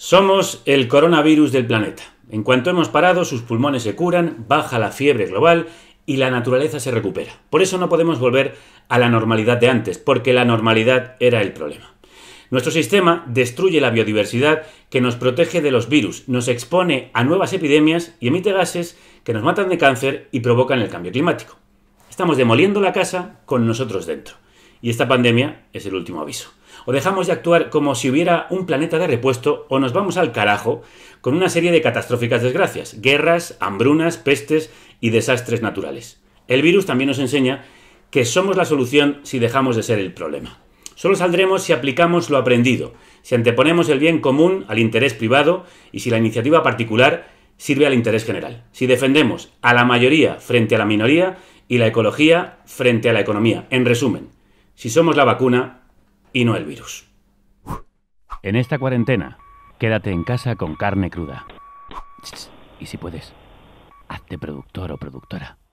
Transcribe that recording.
Somos el coronavirus del planeta. En cuanto hemos parado, sus pulmones se curan, baja la fiebre global y la naturaleza se recupera. Por eso no podemos volver a la normalidad de antes, porque la normalidad era el problema. Nuestro sistema destruye la biodiversidad que nos protege de los virus, nos expone a nuevas epidemias y emite gases que nos matan de cáncer y provocan el cambio climático. Estamos demoliendo la casa con nosotros dentro. Y esta pandemia es el último aviso. O dejamos de actuar como si hubiera un planeta de repuesto o nos vamos al carajo con una serie de catastróficas desgracias, guerras, hambrunas, pestes y desastres naturales. El virus también nos enseña que somos la solución si dejamos de ser el problema. Solo saldremos si aplicamos lo aprendido, si anteponemos el bien común al interés privado y si la iniciativa particular sirve al interés general, si defendemos a la mayoría frente a la minoría y la ecología frente a la economía. En resumen, si somos la vacuna, y no el virus. En esta cuarentena, quédate en casa con carne cruda. Y si puedes, hazte productor o productora.